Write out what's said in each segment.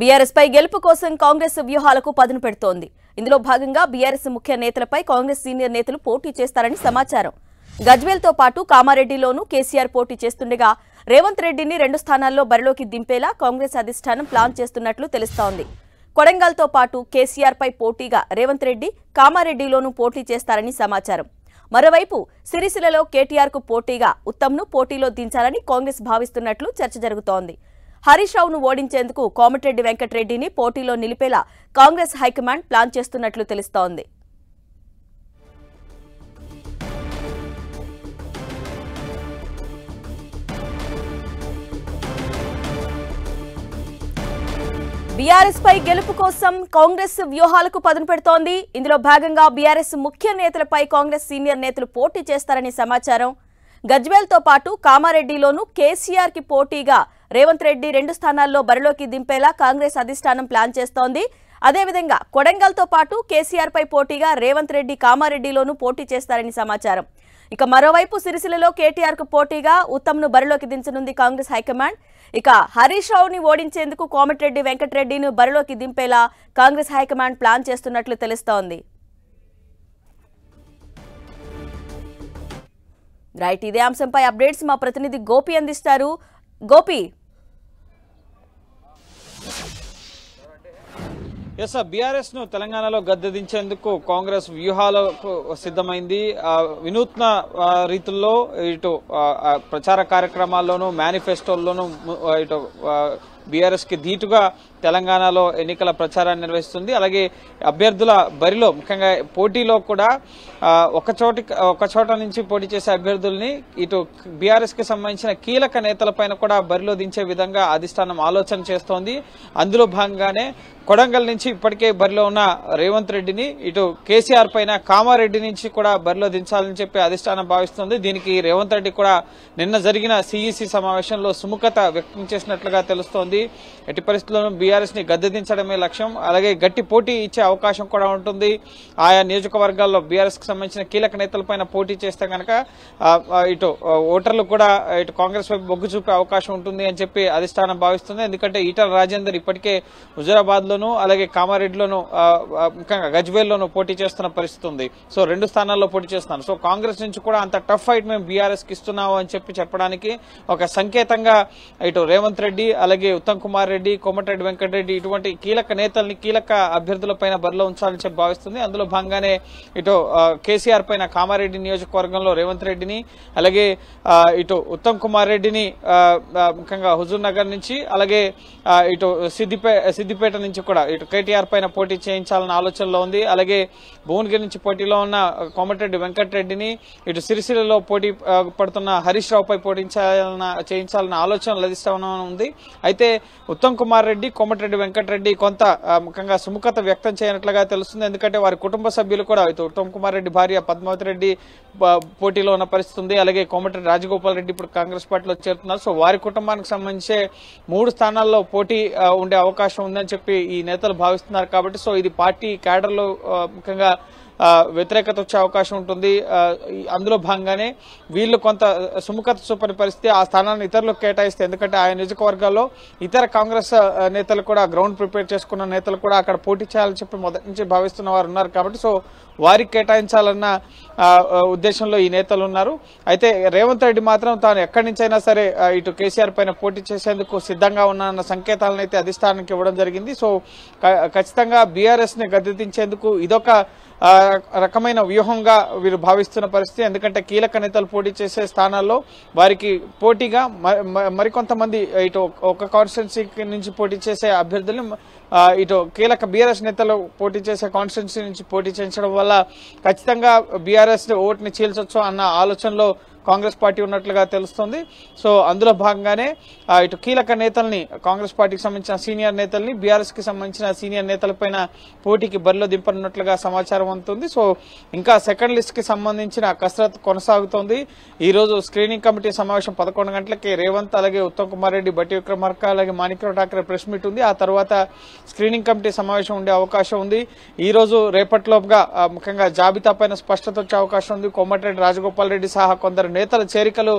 BRS పై గెలుపు కోసం కాంగ్రెస్ వ్యూహాలకు పదును పెడుతోంది ఇందులో భాగంగా బీఆర్ఎస్ ముఖ్య నేతలపై కాంగ్రెస్ సీనియర్ నేతలు పోటీ చేస్తారని సమాచారం గజ్వేల్తో పాటు కామారెడ్డిలోనూ కేసీఆర్ పోటీ చేస్తుండగా రేవంత్ రెడ్డిని రెండు స్థానాల్లో బరిలోకి దింపేలా కాంగ్రెస్ అధిష్టానం ప్లాన్ చేస్తున్నట్లు తెలుస్తోంది కొడంగల్తో పాటు కేసీఆర్పై పోటీగా రేవంత్ రెడ్డి కామారెడ్డిలోనూ పోటీ చేస్తారని సమాచారం మరోవైపు సిరిసిలలో కేటీఆర్కు పోటీగా ఉత్తమ్ను పోటీలో దించాలని కాంగ్రెస్ భావిస్తున్నట్లు చర్చ జరుగుతోంది హరీష్ రావును ఓడించేందుకు కోమటిరెడ్డి వెంకటరెడ్డిని పోటీలో నిలిపేలా కాంగ్రెస్ హైకమాండ్ ప్లాన్ చేస్తున్నట్లు తెలుస్తోంది బీఆర్ఎస్ పై గెలుపు కోసం కాంగ్రెస్ వ్యూహాలకు పదును పెడుతోంది ఇందులో భాగంగా బీఆర్ఎస్ ముఖ్య నేతలపై కాంగ్రెస్ సీనియర్ నేతలు పోటీ చేస్తారని సమాచారం గజ్వేల్తో పాటు కామారెడ్డిలోనూ కేసీఆర్ కి పోటీగా రేవంత్ రెడ్డి రెండు స్థానాల్లో బరిలోకి దింపేలా కాంగ్రెస్ అధిష్టానం ప్లాన్ చేస్తోంది అదేవిధంగా కొడంగల్తో పాటు కేసీఆర్ పై పోటీగా రేవంత్ రెడ్డి కామారెడ్డిలోనూ పోటీ చేస్తారని సమాచారం ఇక మరోవైపు సిరిసిల్లలో కేటీఆర్కు పోటీగా ఉత్తమ్ను బరిలోకి దించనుంది కాంగ్రెస్ హైకమాండ్ ఇక హరీష్ రావుని ఓడించేందుకు కోమటిరెడ్డి వెంకటరెడ్డిని బరిలోకి దింపేలా కాంగ్రెస్ హైకమాండ్ ప్లాన్ చేస్తున్నట్లు తెలుస్తోంది రైట్ ఇదే అంశంపై అప్డేట్స్ మా ప్రతినిధి గోపి అందిస్తారు గోపి ఎస్ బీఆర్ఎస్ ను తెలంగాణలో గద్దెదించేందుకు కాంగ్రెస్ వ్యూహాలకు సిద్ధమైంది వినూత్న రీతుల్లో ఇటు ప్రచార కార్యక్రమాల్లోనూ మేనిఫెస్టోల్లోనూ ఇటు బీఆర్ఎస్కి ధీటుగా తెలంగాణలో ఎన్నికల ప్రచారాన్ని నిర్వహిస్తుంది అలాగే అభ్యర్థుల బరిలో ముఖ్యంగా పోటీలో కూడా ఒక ఒక చోట నుంచి పోటీ చేసే అభ్యర్థుల్ని ఇటు బీఆర్ఎస్కి సంబంధించిన కీలక నేతలపైన కూడా బరిలో దించే విధంగా అధిష్టానం ఆలోచన చేస్తోంది అందులో భాగంగానే కొడంగల్ నుంచి ఇప్పటికే బరిలో ఉన్న రేవంత్ రెడ్డిని ఇటు కేసీఆర్ పైన కామారెడ్డి నుంచి కూడా బరిలో దించాలని చెప్పి అధిష్టానం భావిస్తోంది దీనికి రేవంత్ రెడ్డి కూడా నిన్న జరిగిన సిఈసి సమావేశంలో సుముఖత వ్యక్తం చేసినట్లుగా తెలుస్తోంది ఉంటుంది ఎట్టి పరిస్థితుల్లోనూ బీఆర్ఎస్ని గద్దెదించడమే లక్ష్యం అలాగే గట్టి పోటీ ఇచ్చే అవకాశం కూడా ఉంటుంది ఆయా నియోజకవర్గాల్లో బీఆర్ఎస్కి సంబంధించిన కీలక నేతలపైన పోటీ చేస్తే కనుక ఇటు ఓటర్లు కూడా ఇటు కాంగ్రెస్ వైపు బొగ్గు చూపే అవకాశం ఉంటుంది అని చెప్పి అధిష్టానం భావిస్తుంది ఎందుకంటే ఈటల రాజేందర్ ఇప్పటికే హుజరాబాద్లోనూ అలాగే కామారెడ్డిలోనూ ముఖ్యంగా గజ్వేల్లోనూ పోటీ చేస్తున్న పరిస్థితి ఉంది సో రెండు స్థానాల్లో పోటీ చేస్తున్నాను సో కాంగ్రెస్ నుంచి కూడా అంత టఫ్ ఫైట్ మేము బీఆర్ఎస్కి ఇస్తున్నాము అని చెప్పి చెప్పడానికి ఒక సంకేతంగా ఇటు రేవంత్ రెడ్డి అలాగే ఉత్తమ్ ఉత్తమ్ కుమార్ రెడ్డి కోమటిరెడ్డి వెంకటరెడ్డి ఇటువంటి కీలక నేతల్ని కీలక అభ్యర్థులపైన బరిలో ఉంచాలని చెప్పి భావిస్తుంది అందులో భాగంగానే ఇటు కేసీఆర్ పైన కామారెడ్డి నియోజకవర్గంలో రేవంత్ రెడ్డిని అలాగే ఇటు ఉత్తమ్ కుమార్ రెడ్డిని ముఖ్యంగా హుజూర్ నగర్ నుంచి అలాగే ఇటు సిద్దిపే సిద్దిపేట నుంచి కూడా ఇటు కేటీఆర్ పైన పోటీ చేయించాలన్న ఆలోచనలో ఉంది అలాగే భువనగిరి నుంచి పోటీలో ఉన్న కోమటిరెడ్డి వెంకటరెడ్డిని ఇటు సిరిసిల్లలో పోటీ పడుతున్న హరీష్ రావుపై పోటీ చేయించాలన్న ఆలోచన లభిస్తామని ఉంది అయితే ఉత్తమ్ కుమార్ రెడ్డి కోమటిరెడ్డి వెంకటరెడ్డి కొంత ముఖ్యంగా సుముఖత వ్యక్తం చేయనట్లుగా తెలుస్తుంది ఎందుకంటే వారి కుటుంబ సభ్యులు కూడా అయితే ఉత్తమ్ కుమార్ రెడ్డి భార్య పద్మావతి రెడ్డి పోటీలో ఉన్న పరిస్థితి ఉంది అలాగే కోమటిరెడ్డి రాజగోపాల్ రెడ్డి ఇప్పుడు కాంగ్రెస్ పార్టీలో చేరుతున్నారు సో వారి కుటుంబానికి సంబంధించి మూడు స్థానాల్లో పోటీ ఉండే అవకాశం ఉందని చెప్పి ఈ నేతలు భావిస్తున్నారు కాబట్టి సో ఇది పార్టీ కేడర్లో ముఖ్యంగా వ్యతిరేకత వచ్చే అవకాశం ఉంటుంది అందులో భాగంగానే వీళ్ళు కొంత సుముఖత చూపని పరిస్థితి ఆ స్థానాన్ని ఇతరులకు కేటాయిస్తే ఎందుకంటే ఆ నియోజకవర్గాల్లో ఇతర కాంగ్రెస్ నేతలు కూడా గ్రౌండ్ ప్రిపేర్ చేసుకున్న నేతలు కూడా అక్కడ పోటీ చేయాలని చెప్పి మొదటి నుంచి భావిస్తున్న వారు ఉన్నారు కాబట్టి సో వారికి కేటాయించాలన్న ఉద్దేశంలో ఈ నేతలు ఉన్నారు అయితే రేవంత్ రెడ్డి మాత్రం తాను ఎక్కడి నుంచైనా సరే ఇటు కేసీఆర్ పైన పోటీ చేసేందుకు సిద్ధంగా ఉన్నానన్న సంకేతాలను అయితే అధిష్టానానికి ఇవ్వడం జరిగింది సో ఖచ్చితంగా బీఆర్ఎస్ని గద్దెదించేందుకు ఇదొక రకమైన వ్యూహంగా వీరు భావిస్తున్న పరిస్థితి ఎందుకంటే కీలక నేతలు పోటీ చేసే స్థానాల్లో వారికి పోటీగా మరికొంతమంది ఇటు ఒక కాన్స్టిట్యున్సీ నుంచి పోటీ చేసే అభ్యర్థులు ఇటు కీలక బీఆర్ఎస్ నేతలు పోటీ చేసే కాన్స్టిట్యున్సీ నుంచి పోటీ చేయించడం వల్ల ఖచ్చితంగా బీఆర్ఎస్ ఓటుని చీల్చొచ్చు అన్న ఆలోచనలో కాంగ్రెస్ పార్టీ ఉన్నట్లుగా తెలుస్తుంది సో అందులో భాగంగానే ఇటు కీలక నేతల్ని కాంగ్రెస్ పార్టీకి సంబంధించిన సీనియర్ నేతల్ని బీఆర్ఎస్ కి సంబంధించిన సీనియర్ నేతల పైన పోటీకి బరిలో దింపనున్నట్లుగా సమాచారం అందుతుంది సో ఇంకా సెకండ్ లిస్ట్ కి సంబంధించిన కసరత్తు కొనసాగుతోంది ఈ రోజు స్క్రీనింగ్ కమిటీ సమావేశం పదకొండు గంటలకి రేవంత్ అలాగే ఉత్తమ్ కుమార్ రెడ్డి బట్టి విక్రమార్క అలాగే మాణిక్రావు ఠాకరే ప్రెస్ మీట్ ఉంది ఆ తర్వాత స్క్రీనింగ్ కమిటీ సమావేశం ఉండే అవకాశం ఉంది ఈ రోజు రేపటిలోపుగా ముఖ్యంగా జాబితా పైన స్పష్టత వచ్చే అవకాశం ఉంది కోమటిరెడ్డి రాజగోపాల్ రెడ్డి సహా కొందరు నేతల చేరికలు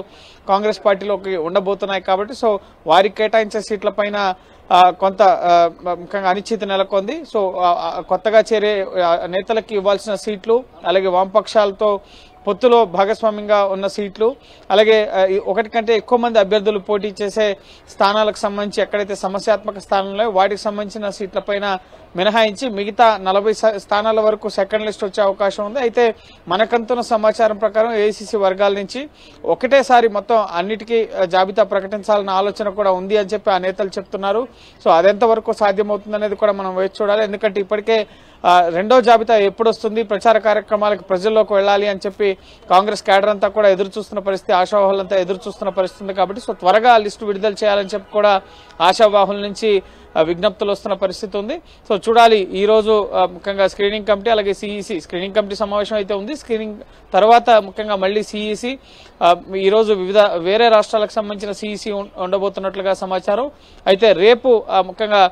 కాంగ్రెస్ పార్టీలోకి ఉండబోతున్నాయి కాబట్టి సో వారికి కేటాయించే పైన కొంత ముఖ్యంగా అనిశ్చితి నెలకొంది సో కొత్తగా చేరే నేతలకి ఇవ్వాల్సిన సీట్లు అలాగే వామపక్షాలతో పొత్తులో భాగస్వామ్యంగా ఉన్న సీట్లు అలాగే ఒకటి కంటే ఎక్కువ మంది అభ్యర్థులు పోటీ చేసే స్థానాలకు సంబంధించి ఎక్కడైతే సమస్యాత్మక స్థానంలో వాటికి సంబంధించిన సీట్లపైన మినహాయించి మిగతా నలభై స్థానాల వరకు సెకండ్ లిస్ట్ వచ్చే అవకాశం ఉంది అయితే మనకంతున్న సమాచారం ప్రకారం ఏసీసీ వర్గాల నుంచి ఒకటేసారి మొత్తం అన్నిటికీ జాబితా ప్రకటించాలన్న ఆలోచన కూడా ఉంది అని చెప్పి ఆ నేతలు చెప్తున్నారు సో అదెంతవరకు సాధ్యమవుతుంది అనేది కూడా మనం వేచి చూడాలి ఎందుకంటే ఇప్పటికే రెండో జాబితా ఎప్పుడు వస్తుంది ప్రచార కార్యక్రమాలకు ప్రజల్లోకి వెళ్ళాలి అని చెప్పి కాంగ్రెస్ క్యాడర్ అంతా కూడా ఎదురు చూస్తున్న పరిస్థితి ఆశావాహులంతా ఎదురు చూస్తున్న పరిస్థితి ఉంది కాబట్టి సో త్వరగా లిస్టు విడుదల చేయాలని చెప్పి కూడా ఆశావాహుల నుంచి విజ్ఞప్తులు వస్తున్న పరిస్థితి ఉంది సో చూడాలి ఈ రోజు ముఖ్యంగా స్క్రీనింగ్ కమిటీ అలాగే సిఈసి స్క్రీనింగ్ కమిటీ సమావేశం అయితే ఉంది స్క్రీనింగ్ తర్వాత ముఖ్యంగా మళ్ళీ సిఈసి ఈరోజు వివిధ వేరే రాష్ట్రాలకు సంబంధించిన సిఈసి ఉండబోతున్నట్లుగా సమాచారం అయితే రేపు ముఖ్యంగా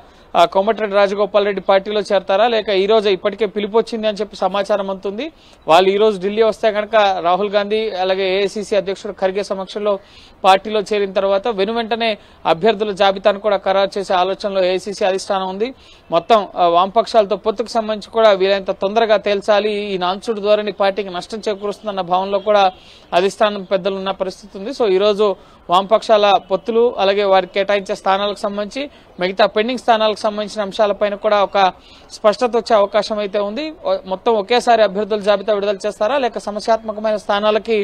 కొమటిరెడ్డి రాజగోపాల్ రెడ్డి పార్టీలో చేరతారా లేక రోజు ఇప్పటికే పిలుపు వచ్చింది అని చెప్పి సమాచారం అంతుంది వాళ్ళు ఈరోజు ఢిల్లీ వస్తే కనుక రాహుల్ గాంధీ అలాగే ఏఐసిసి అధ్యక్షుడు ఖర్గే సమక్షంలో పార్టీలో చేరిన తర్వాత వెను వెంటనే అభ్యర్థుల జాబితాను కూడా ఖరారు చేసే ఆలోచనలో ఏఐసిసి అధిష్టానం ఉంది మొత్తం వామపక్షాలతో పొత్తుకు సంబంధించి కూడా వీలైనంత తొందరగా తేల్చాలి ఈ నాన్సుడు ధోరణి పార్టీకి నష్టం చేకూరుస్తుందన్న భావనలో కూడా అధిష్టానం పెద్దలున్న పరిస్థితి ఉంది సో ఈరోజు వామపక్షాల పొత్తులు అలాగే వారికి కేటాయించే స్థానాలకు సంబంధించి మిగతా పెండింగ్ స్థానాలకు సంబంధించిన అంశాలపైన కూడా ఒక స్పష్టత వచ్చే అవకాశం అయితే ఉంది మొత్తం ఒకేసారి అభ్యర్థుల జాబితా విడుదల చేస్తారా లేక సమస్యాత్మకమైన స్థానాలకి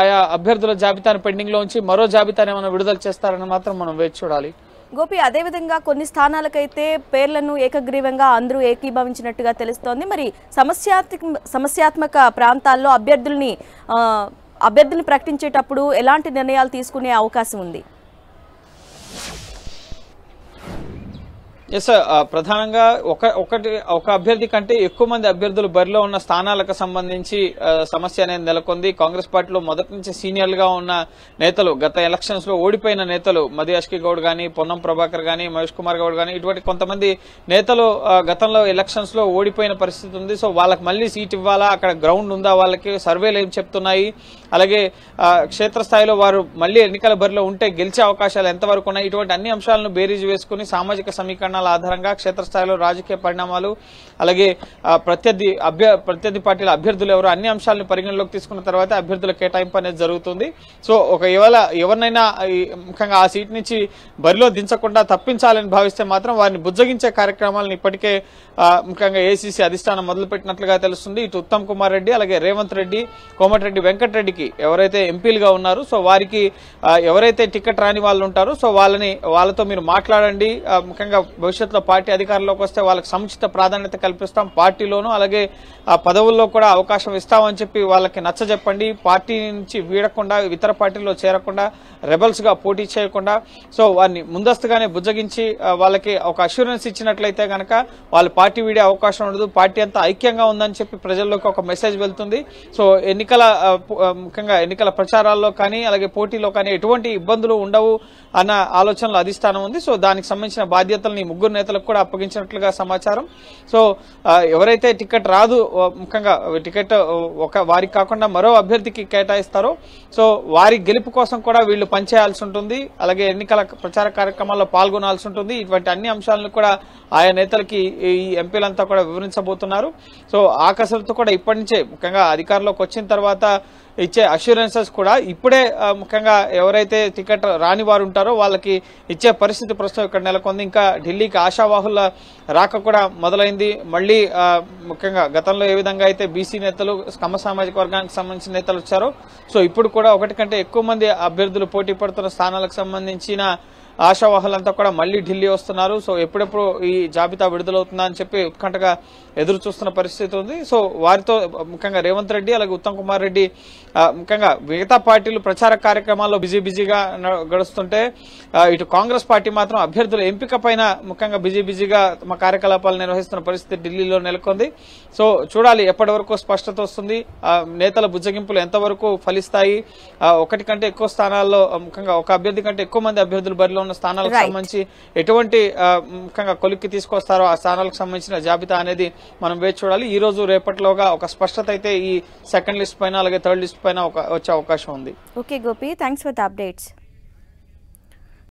ఆయా అభ్యర్థుల జాబితాను పెండింగ్లో ఉంచి మరో జాబితాను ఏమైనా విడుదల చేస్తారని మాత్రం మనం వేచి చూడాలి గోపి అదేవిధంగా కొన్ని స్థానాలకైతే పేర్లను ఏకగ్రీవంగా అందరూ ఏకీభవించినట్టుగా తెలుస్తోంది మరి సమస్యాత్మక సమస్యాత్మక ప్రాంతాల్లో అభ్యర్థుల్ని అభ్యర్థిని ప్రకటించేటప్పుడు ఎలాంటి నిర్ణయాలు తీసుకునే అవకాశం ఉంది ఎస్ uh, ప్రధానంగా ఒక ఒకటి ఒక అభ్యర్థి కంటే ఎక్కువ మంది అభ్యర్థులు బరిలో ఉన్న స్థానాలకు సంబంధించి uh, సమస్య అనేది నెలకొంది కాంగ్రెస్ పార్టీలో మొదటి నుంచి సీనియర్లుగా ఉన్న నేతలు గత ఎలక్షన్స్ లో ఓడిపోయిన నేతలు మధు అష్కి గౌడ్ గాని పొన్నం ప్రభాకర్ గాని మహేష్ కుమార్ గౌడ్ గాని ఇటువంటి కొంతమంది నేతలు uh, గతంలో ఎలక్షన్స్ లో ఓడిపోయిన పరిస్థితి ఉంది సో వాళ్ళకి మళ్ళీ సీట్ ఇవ్వాలా అక్కడ గ్రౌండ్ ఉందా వాళ్ళకి సర్వేలు ఏం చెప్తున్నాయి అలాగే క్షేత్రస్థాయిలో వారు మళ్ళీ ఎన్నికల బరిలో ఉంటే గెలిచే అవకాశాలు ఎంతవరకు ఉన్నాయి ఇటువంటి అన్ని అంశాలను బేరీజు వేసుకుని సామాజిక సమీకరణ ప్రకటనల ఆధారంగా క్షేత్రస్థాయిలో రాజకీయ పరిణామాలు అలాగే ప్రత్యర్థి అభ్య ప్రత్యర్థి పార్టీల అభ్యర్థులు ఎవరు అన్ని అంశాలను పరిగణలోకి తీసుకున్న తర్వాత అభ్యర్థుల కేటాయింపు అనేది జరుగుతుంది సో ఒకవేళ ఎవరినైనా ముఖ్యంగా ఆ సీట్ నుంచి బరిలో దించకుండా తప్పించాలని భావిస్తే మాత్రం వారిని బుజ్జగించే కార్యక్రమాలను ఇప్పటికే ముఖ్యంగా ఏసీసీ అధిష్టానం మొదలుపెట్టినట్లుగా తెలుస్తుంది ఇటు ఉత్తమ్ కుమార్ రెడ్డి అలాగే రేవంత్ రెడ్డి కోమటిరెడ్డి వెంకటరెడ్డికి ఎవరైతే ఎంపీలుగా ఉన్నారో సో వారికి ఎవరైతే టికెట్ రాని వాళ్ళు ఉంటారో సో వాళ్ళని వాళ్ళతో మీరు మాట్లాడండి ముఖ్యంగా భవిష్యత్తులో పార్టీ అధికారంలోకి వస్తే వాళ్ళకి సముచిత ప్రాధాన్యత కల్పిస్తాం పార్టీలోనూ అలాగే ఆ పదవుల్లో కూడా అవకాశం ఇస్తామని చెప్పి వాళ్ళకి నచ్చజెప్పండి పార్టీ నుంచి వీడకుండా ఇతర పార్టీలో చేరకుండా రెబల్స్గా పోటీ చేయకుండా సో వారిని ముందస్తుగానే బుజ్జగించి వాళ్ళకి ఒక అష్యూరెన్స్ ఇచ్చినట్లయితే కనుక వాళ్ళు పార్టీ వీడే అవకాశం ఉండదు పార్టీ అంతా ఐక్యంగా ఉందని చెప్పి ప్రజల్లోకి ఒక మెసేజ్ వెళ్తుంది సో ఎన్నికల ముఖ్యంగా ఎన్నికల ప్రచారాల్లో కానీ అలాగే పోటీలో కానీ ఎటువంటి ఇబ్బందులు ఉండవు అన్న ఆలోచనలు అధిష్టానం ఉంది సో దానికి సంబంధించిన బాధ్యతల్ని ముగ్గురు నేతలకు కూడా అప్పగించినట్లుగా సమాచారం సో ఎవరైతే టికెట్ రాదు ముఖ్యంగా టికెట్ ఒక వారికి కాకుండా మరో అభ్యర్థికి కేటాయిస్తారో సో వారి గెలుపు కోసం కూడా వీళ్ళు పనిచేయాల్సి ఉంటుంది అలాగే ఎన్నికల ప్రచార కార్యక్రమాల్లో పాల్గొనాల్సి ఉంటుంది ఇటువంటి అన్ని అంశాలను కూడా ఆయా నేతలకి ఈ ఎంపీలంతా కూడా వివరించబోతున్నారు సో ఆ కూడా ఇప్పటి నుంచే ముఖ్యంగా అధికారంలోకి వచ్చిన తర్వాత ఇచ్చే అష్యూరెన్సెస్ కూడా ఇప్పుడే ముఖ్యంగా ఎవరైతే టికెట్ రాని వారు ఉంటారో వాళ్ళకి ఇచ్చే పరిస్థితి ప్రస్తుతం ఇక్కడ నెలకొంది ఇంకా ఢిల్లీకి ఆశావాహుల రాక కూడా మొదలైంది మళ్ళీ ముఖ్యంగా గతంలో ఏ విధంగా అయితే బీసీ నేతలు కమ్మ సామాజిక వర్గానికి సంబంధించిన నేతలు వచ్చారో సో ఇప్పుడు కూడా ఒకటి కంటే ఎక్కువ మంది అభ్యర్థులు పోటీ పడుతున్న స్థానాలకు సంబంధించిన ఆశావాహులంతా కూడా మళ్లీ ఢిల్లీ వస్తున్నారు సో ఎప్పుడెప్పుడు ఈ జాబితా విడుదలవుతుందా అని చెప్పి ఉత్కంఠగా ఎదురు చూస్తున్న పరిస్థితి ఉంది సో వారితో ముఖ్యంగా రేవంత్ రెడ్డి అలాగే ఉత్తమ్ కుమార్ రెడ్డి ముఖ్యంగా మిగతా పార్టీలు ప్రచార కార్యక్రమాల్లో బిజీ బిజీగా గడుస్తుంటే ఇటు కాంగ్రెస్ పార్టీ మాత్రం అభ్యర్థుల ఎంపిక పైన ముఖ్యంగా బిజీ బిజీగా తమ కార్యకలాపాలు నిర్వహిస్తున్న పరిస్థితి ఢిల్లీలో నెలకొంది సో చూడాలి ఎప్పటి వరకు స్పష్టత వస్తుంది నేతల బుజ్జగింపులు ఎంతవరకు ఫలిస్తాయి ఒకటి కంటే ఎక్కువ స్థానాల్లో ముఖ్యంగా ఒక అభ్యర్థి కంటే ఎక్కువ మంది అభ్యర్థులు బరిలో ఉన్న స్థానాలకు సంబంధించి ఎటువంటి ముఖ్యంగా కొలిక్కి తీసుకొస్తారో ఆ స్థానాలకు సంబంధించిన జాబితా అనేది మనం వేచి చూడాలి ఈ రోజు రేపటిలోగా ఒక స్పష్టత అయితే ఈ సెకండ్ లిస్ట్ పైన అలాగే థర్డ్ లిస్ట్ పైన ఒక వచ్చే అవకాశం ఉంది okay Gopi thanks for the updates